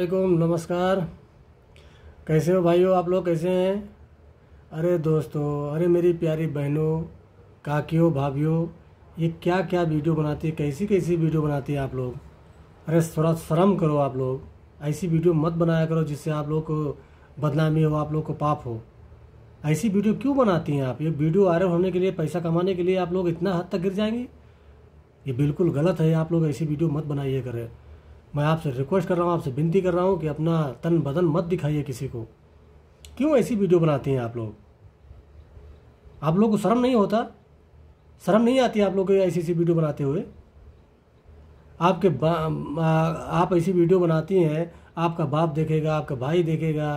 वालेकुम नमस्कार कैसे हो भाइयों आप लोग कैसे हैं अरे दोस्तों अरे मेरी प्यारी बहनों काकियों भाभीियों ये क्या क्या वीडियो बनाती है कैसी कैसी वीडियो बनाती है आप लोग अरे थोड़ा शर्म करो आप लोग ऐसी वीडियो मत बनाया करो जिससे आप लोग को बदनामी हो आप लोग को पाप हो ऐसी वीडियो क्यों बनाती हैं आप ये वीडियो वायरल होने के लिए पैसा कमाने के लिए आप लोग इतना हद तक गिर जाएंगे ये बिल्कुल गलत है आप लोग ऐसी वीडियो मत बनाइए करें मैं आपसे रिक्वेस्ट कर रहा हूँ आपसे विनती कर रहा हूँ कि अपना तन बदन मत दिखाइए किसी को क्यों ऐसी वीडियो बनाते हैं आप लोग आप लोग को शर्म नहीं होता शर्म नहीं आती आप लोग को ऐसी ऐसी वीडियो बनाते हुए आपके आप ऐसी वीडियो बनाती हैं आपका बाप देखेगा आपका भाई देखेगा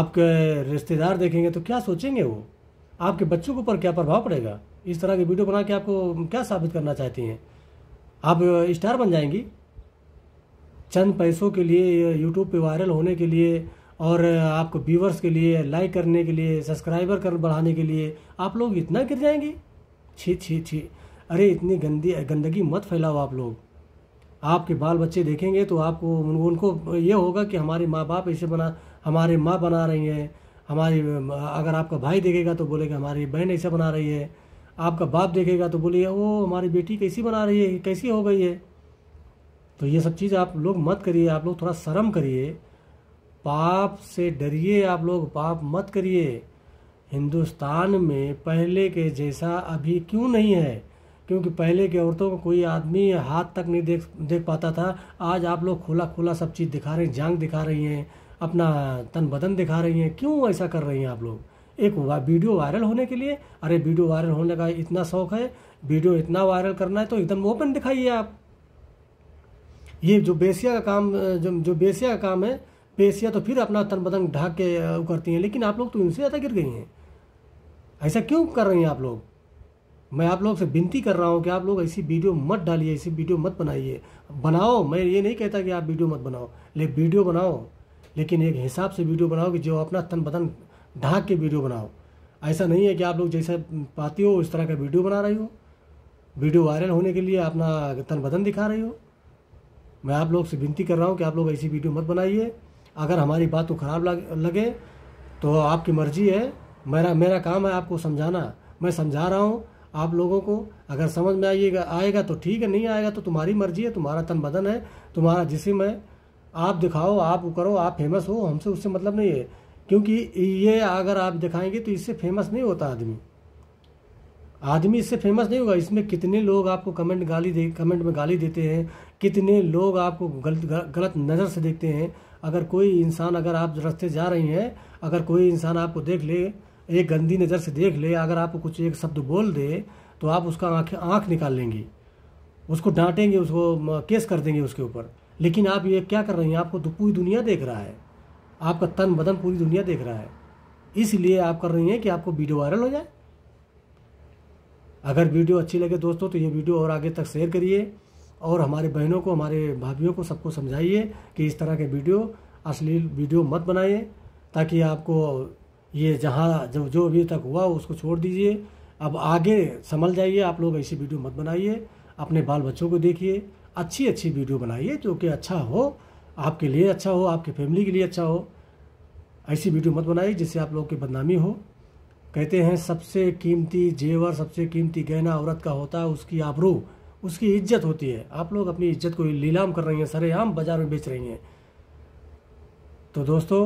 आपके रिश्तेदार देखेंगे तो क्या सोचेंगे वो आपके बच्चों के ऊपर क्या प्रभाव पड़ेगा इस तरह की वीडियो बना के आपको क्या साबित करना चाहती हैं आप स्टार बन जाएंगी चंद पैसों के लिए यूट्यूब पे वायरल होने के लिए और आपको व्यूवर्स के लिए लाइक करने के लिए सब्सक्राइबर कर बढ़ाने के लिए आप लोग इतना गिर जाएंगे छी छी छी अरे इतनी गंदी गंदगी मत फैलाओ आप लोग आपके बाल बच्चे देखेंगे तो आपको उनको ये होगा कि हमारे माँ बाप ऐसे बना हमारे माँ बना रही हैं हमारी अगर आपका भाई देखेगा तो बोलेगा हमारी बहन ऐसे बना रही है आपका बाप देखेगा तो बोलेगा वो हमारी बेटी कैसी बना रही है कैसी हो गई है तो ये सब चीज़ आप लोग मत करिए आप लोग थोड़ा शर्म करिए पाप से डरिए आप लोग पाप मत करिए हिंदुस्तान में पहले के जैसा अभी क्यों नहीं है क्योंकि पहले के औरतों को कोई आदमी हाथ तक नहीं देख देख पाता था आज आप लोग खुला खुला सब चीज़ दिखा रहे हैं जांग दिखा रही हैं अपना तन बदन दिखा रही हैं क्यों ऐसा कर रही हैं आप लोग एक वीडियो वायरल होने के लिए अरे वीडियो वायरल होने का इतना शौक है वीडियो इतना वायरल करना है तो एकदम ओपन दिखाइए आप ये जो बेसिया का काम जो जो बेसिया का काम है बेसिया तो फिर अपना तन बदन ढाक के वो करती हैं लेकिन आप लोग तो इनसे ज़्यादा गिर गई हैं ऐसा क्यों कर रही हैं आप लोग मैं आप लोग से विनती कर रहा हूँ कि आप लोग ऐसी वीडियो मत डालिए ऐसी वीडियो मत बनाइए बनाओ मैं ये नहीं कहता कि आप वीडियो मत बनाओ ले वीडियो बनाओ लेकिन एक हिसाब से वीडियो बनाओ कि जो अपना तन बदन ढाक के वीडियो बनाओ ऐसा नहीं है कि आप लोग जैसे पाती हो उस तरह का वीडियो बना रही हो वीडियो वायरल होने के लिए अपना तन बदन दिखा रही हो मैं आप लोग से विनती कर रहा हूँ कि आप लोग ऐसी वीडियो मत बनाइए अगर हमारी बात को ख़राब लगे तो आपकी मर्ज़ी है मेरा मेरा काम है आपको समझाना मैं समझा रहा हूँ आप लोगों को अगर समझ में आइएगा आएगा तो ठीक है नहीं आएगा तो तुम्हारी मर्जी है तुम्हारा तन बदन है तुम्हारा जिसम है आप दिखाओ आप करो आप फेमस हो हमसे उससे मतलब नहीं है क्योंकि ये अगर आप दिखाएंगे तो इससे फेमस नहीं होता आदमी आदमी इससे फेमस नहीं होगा इसमें कितने लोग आपको कमेंट गाली दे कमेंट में गाली देते हैं कितने लोग आपको गलत गलत नज़र से देखते हैं अगर कोई इंसान अगर आप रास्ते जा रही हैं अगर कोई इंसान आपको देख ले एक गंदी नज़र से देख ले अगर आपको कुछ एक शब्द बोल दे तो आप उसका आँख आँख निकाल लेंगी उसको डांटेंगे उसको केस कर देंगे उसके ऊपर लेकिन आप ये क्या कर रही हैं आपको तो पूरी दुनिया देख रहा है आपका तन बदन पूरी दुनिया देख रहा है इसलिए आप कर रही हैं कि आपको वीडियो वायरल हो जाए अगर वीडियो अच्छी लगे दोस्तों तो ये वीडियो और आगे तक शेयर करिए और हमारे बहनों को हमारे भाभीियों को सबको समझाइए कि इस तरह के वीडियो अश्लील वीडियो मत बनाइए ताकि आपको ये जहाँ जो जो अभी तक हुआ उसको छोड़ दीजिए अब आगे संभल जाइए आप लोग ऐसी वीडियो मत बनाइए अपने बाल बच्चों को देखिए अच्छी अच्छी वीडियो बनाइए जो कि अच्छा हो आपके लिए अच्छा हो आपके फैमिली के लिए अच्छा हो ऐसी वीडियो मत बनाइए जिससे आप लोग की बदनामी हो कहते हैं सबसे कीमती जेवर सबसे कीमती गहना औरत का होता है उसकी आबरू उसकी इज्जत होती है आप लोग अपनी इज्जत को लीलाम कर रही हैं सरेआम बाज़ार में बेच रही हैं तो दोस्तों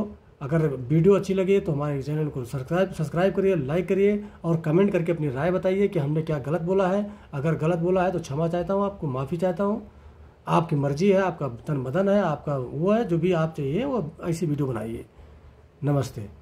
अगर वीडियो अच्छी लगे तो हमारे चैनल को सब्सक्राइब सब्सक्राइब करिए लाइक करिए और कमेंट करके अपनी राय बताइए कि हमने क्या गलत बोला है अगर गलत बोला है तो क्षमा चाहता हूँ आपको माफ़ी चाहता हूँ आपकी मर्जी है आपका तन बदन है आपका वो है जो भी आप चाहिए वो ऐसी वीडियो बनाइए नमस्ते